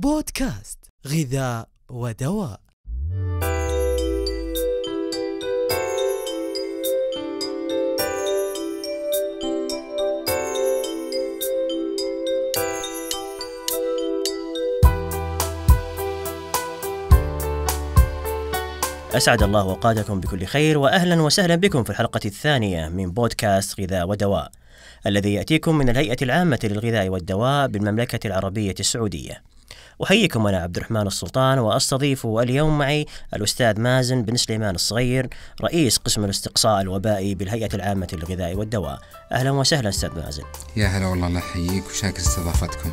بودكاست غذاء ودواء أسعد الله أوقاتكم بكل خير وأهلا وسهلا بكم في الحلقة الثانية من بودكاست غذاء ودواء الذي يأتيكم من الهيئة العامة للغذاء والدواء بالمملكة العربية السعودية أحييكم أنا عبد الرحمن السلطان وأستضيف اليوم معي الأستاذ مازن بن سليمان الصغير رئيس قسم الاستقصاء الوبائي بالهيئة العامة للغذاء والدواء أهلا وسهلا أستاذ مازن يا هلا والله الله يحييك وشاكر استضافتكم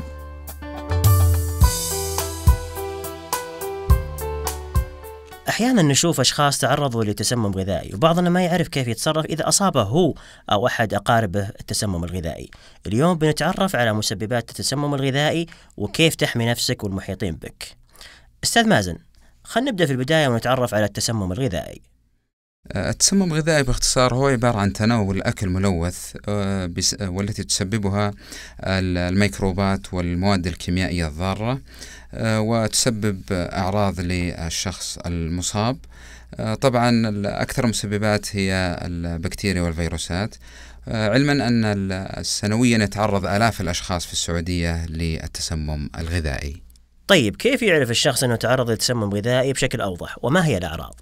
أحيانا نشوف أشخاص تعرضوا لتسمم غذائي وبعضنا ما يعرف كيف يتصرف إذا أصابه هو أو أحد أقاربه التسمم الغذائي اليوم بنتعرف على مسببات التسمم الغذائي وكيف تحمي نفسك والمحيطين بك أستاذ مازن خلينا نبدأ في البداية ونتعرف على التسمم الغذائي التسمم الغذائي باختصار هو عبارة عن تناول أكل ملوث آه، آه، والتي تسببها الميكروبات والمواد الكيميائية الضارة آه، وتسبب أعراض للشخص المصاب طبعا أكثر المسببات هي البكتيريا والفيروسات علما أن سنويا يتعرض آلاف الأشخاص في السعودية للتسمم الغذائي طيب كيف يعرف الشخص أنه تعرض لتسمم غذائي بشكل أوضح وما هي الأعراض؟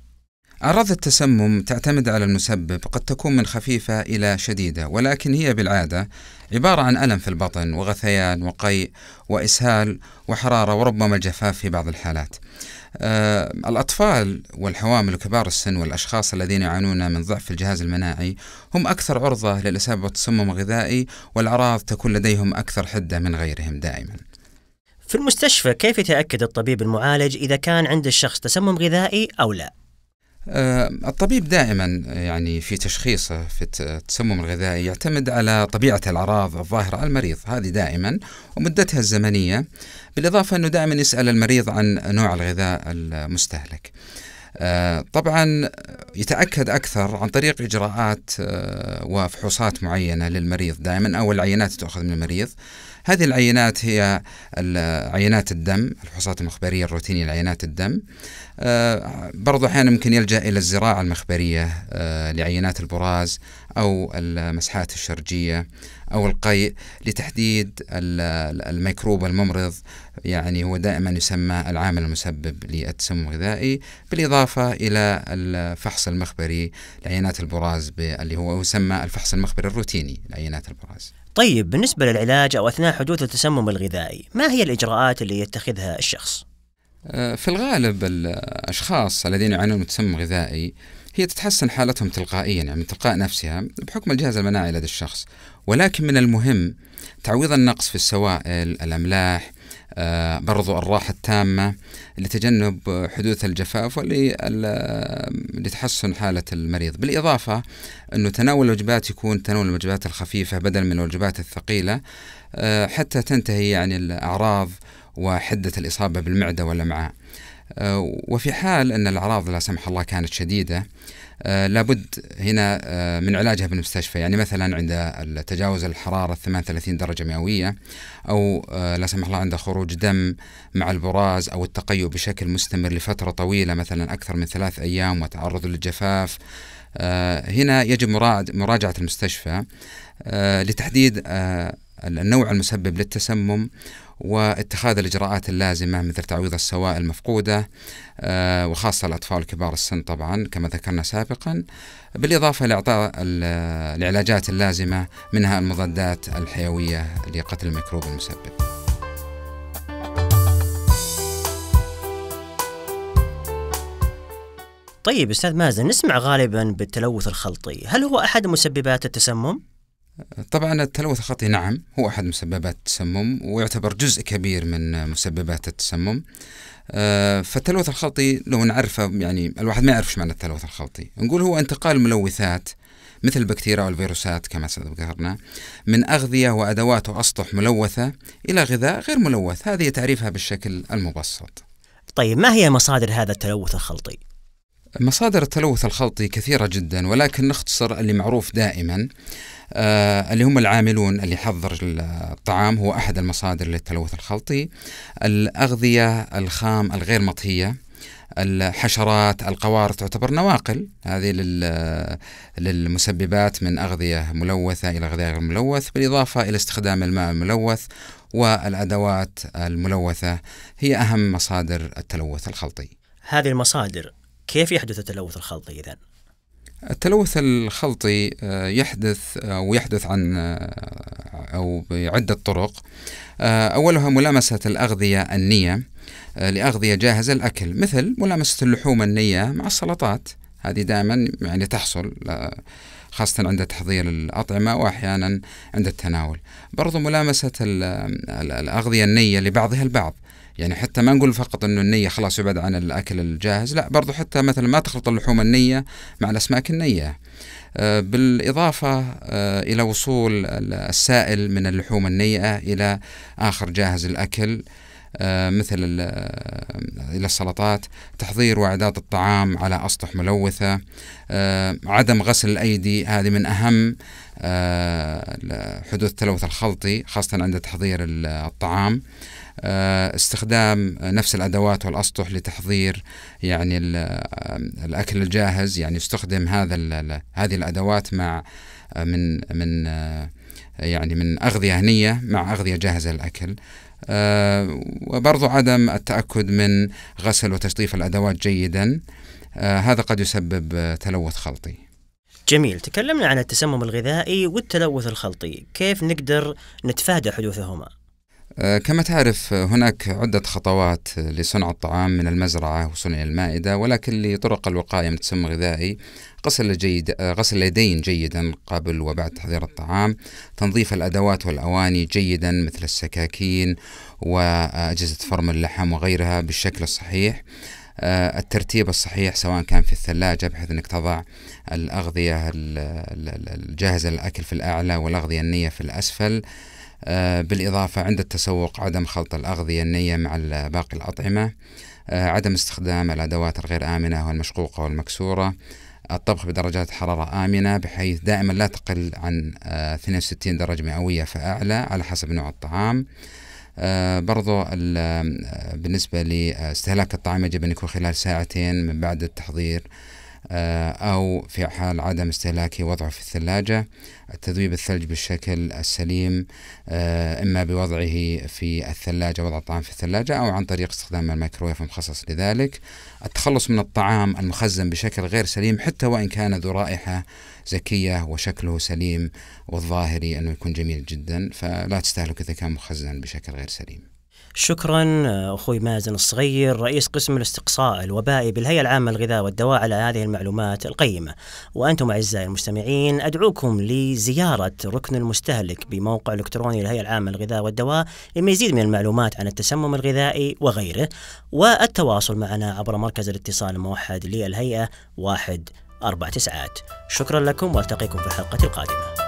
أعراض التسمم تعتمد على المسبب قد تكون من خفيفة إلى شديدة ولكن هي بالعادة عبارة عن ألم في البطن وغثيان وقيء وإسهال وحرارة وربما الجفاف في بعض الحالات آه الأطفال والحوامل وكبار السن والأشخاص الذين يعانون من ضعف الجهاز المناعي هم أكثر عرضة للإصابة بالتسمم الغذائي والأعراض تكون لديهم أكثر حدة من غيرهم دائماً في المستشفى كيف يتأكد الطبيب المعالج إذا كان عند الشخص تسمم غذائي أو لا؟ آه، الطبيب دائما يعني في تشخيصه في التسمم الغذائي يعتمد على طبيعة الأعراض الظاهرة على المريض هذه دائما ومدتها الزمنية بالإضافة أنه دائما يسأل المريض عن نوع الغذاء المستهلك آه، طبعا يتأكد أكثر عن طريق إجراءات آه، وفحوصات معينة للمريض دائما أو العينات تؤخذ من المريض هذه العينات هي عينات الدم الفحوصات المخبرية الروتينية لعينات الدم آه، برضو أحيانا ممكن يلجأ إلى الزراعة المخبرية لعينات البراز أو المسحات الشرجية أو القيء لتحديد الميكروب الممرض يعني هو دائما يسمى العامل المسبب للتسمم الغذائي بالإضافة إلى الفحص المخبري لعينات البراز اللي هو يسمى الفحص المخبري الروتيني لعينات البراز طيب بالنسبة للعلاج أو أثناء حدوث التسمم الغذائي ما هي الإجراءات اللي يتخذها الشخص؟ آه، في الغالب الأشخاص الذين يعانون من تسمم غذائي هي تتحسن حالتهم تلقائيا يعني من تلقاء نفسها بحكم الجهاز المناعي لدى الشخص ولكن من المهم تعويض النقص في السوائل الأملاح آه برضو الراحة التامة لتجنب حدوث الجفاف ولتحسن آه، حالة المريض بالإضافة أنه تناول الوجبات يكون تناول الوجبات الخفيفة بدل من الوجبات الثقيلة آه حتى تنتهي يعني الأعراض وحدة الإصابة بالمعدة والأمعاء آه، وفي حال أن الأعراض لا سمح الله كانت شديدة آه، لابد هنا آه، من علاجها بالمستشفى يعني مثلا عند تجاوز الحرارة 38 درجة مئوية أو لا سمح الله عند خروج دم مع البراز أو التقيؤ بشكل مستمر لفترة طويلة مثلا أكثر من ثلاث أيام وتعرض للجفاف هنا يجب مراجعة المستشفى لتحديد النوع المسبب للتسمم واتخاذ الإجراءات اللازمة مثل تعويض السوائل المفقودة آه، وخاصة الأطفال كبار السن طبعا كما ذكرنا سابقا بالإضافة لإعطاء العلاجات اللازمة منها المضادات الحيوية لقتل الميكروب المسبب طيب استاذ مازن نسمع غالبا بالتلوث الخلطي هل هو احد مسببات التسمم طبعا التلوث الخطي نعم هو أحد مسببات التسمم ويعتبر جزء كبير من مسببات التسمم آه، فالتلوث الخلطي لو نعرفه يعني الواحد ما يعرف ايش معنى التلوث الخلطي نقول هو انتقال ملوثات مثل البكتيريا والفيروسات كما ذكرنا من أغذية وأدوات وأسطح ملوثة إلى غذاء غير ملوث هذه تعريفها بالشكل المبسط طيب ما هي مصادر هذا التلوث الخلطي؟ مصادر التلوث الخلطي كثيرة جدا ولكن نختصر اللي معروف دائما آه اللي هم العاملون اللي يحضر الطعام هو أحد المصادر للتلوث الخلطي الأغذية الخام الغير مطهية الحشرات القوارض تعتبر نواقل هذه للمسببات من أغذية ملوثة إلى أغذية غير ملوث بالإضافة إلى استخدام الماء الملوث والأدوات الملوثة هي أهم مصادر التلوث الخلطي هذه المصادر كيف يحدث التلوث الخلطي إذن؟ التلوث الخلطي آه، يحدث أو آه، يحدث عن آه، أو بعدة طرق أولها ملامسة الأغذية النية لأغذية جاهزة الأكل مثل ملامسة اللحوم النية مع السلطات هذه دائما يعني تحصل خاصة عند تحضير الأطعمة وأحيانا عند التناول برضو ملامسة الأغذية النية لبعضها البعض يعني حتى ما نقول فقط انه النيه خلاص يبعد عن الاكل الجاهز لا برضو حتى مثلا ما تخلط اللحوم النيه مع الاسماك النيه آه، بالإضافة آه، إلى وصول السائل من اللحوم النيئة إلى آخر جاهز الأكل آه، مثل آه، إلى السلطات تحضير وإعداد الطعام على أسطح ملوثة آه، عدم غسل الأيدي هذه من أهم حدوث التلوث الخلطي خاصة عند تحضير الطعام استخدام نفس الادوات والاسطح لتحضير يعني الاكل الجاهز يعني استخدم هذا هذه الادوات مع من من يعني من اغذيه هنيه مع اغذيه جاهزه للاكل آه، وبرضو عدم التأكد من غسل وتشطيف الأدوات جيدا آه، هذا قد يسبب تلوث خلطي جميل تكلمنا عن التسمم الغذائي والتلوث الخلطي كيف نقدر نتفادى حدوثهما آه، كما تعرف هناك عدة خطوات لصنع الطعام من المزرعة وصنع المائدة ولكن لطرق الوقاية من التسمم الغذائي غسل جيد آه، غسل اليدين جيدا قبل وبعد تحضير الطعام تنظيف الأدوات والأواني جيدا مثل السكاكين وأجهزة فرم اللحم وغيرها بالشكل الصحيح آه، الترتيب الصحيح سواء كان في الثلاجة بحيث أنك تضع الأغذية الجاهزة للأكل في الأعلى والأغذية النية في الأسفل آه، بالإضافة عند التسوق عدم خلط الأغذية النية مع باقي الأطعمة آه، عدم استخدام الأدوات الغير آمنة والمشقوقة والمكسورة الطبخ بدرجات حرارة آمنة بحيث دائما لا تقل عن 62 آه، درجة مئوية فأعلى على حسب نوع الطعام برضو بالنسبة لاستهلاك الطعام يجب أن يكون خلال ساعتين من بعد التحضير آه، أو في حال عدم استهلاكه وضعه في الثلاجة تذويب الثلج بالشكل السليم آه، إما بوضعه في الثلاجة وضع الطعام في الثلاجة أو عن طريق استخدام الميكرويف المخصص لذلك التخلص من الطعام المخزن بشكل غير سليم حتى وإن كان ذو رائحة زكية وشكله سليم والظاهري أنه يكون جميل جدا فلا تستهلك إذا كان مخزن بشكل غير سليم شكرا آه، أخوي مازن الصغير رئيس قسم الاستقصاء الوبائي بالهيئة العامة للغذاء والدواء على هذه المعلومات القيمة وأنتم أعزائي المستمعين أدعوكم لزيارة ركن المستهلك بموقع إلكتروني للهيئة العامة للغذاء والدواء لمزيد من المعلومات عن التسمم الغذائي وغيره والتواصل معنا عبر مركز الاتصال الموحد للهيئة واحد أربع تسعات شكرا لكم والتقيكم في الحلقة القادمة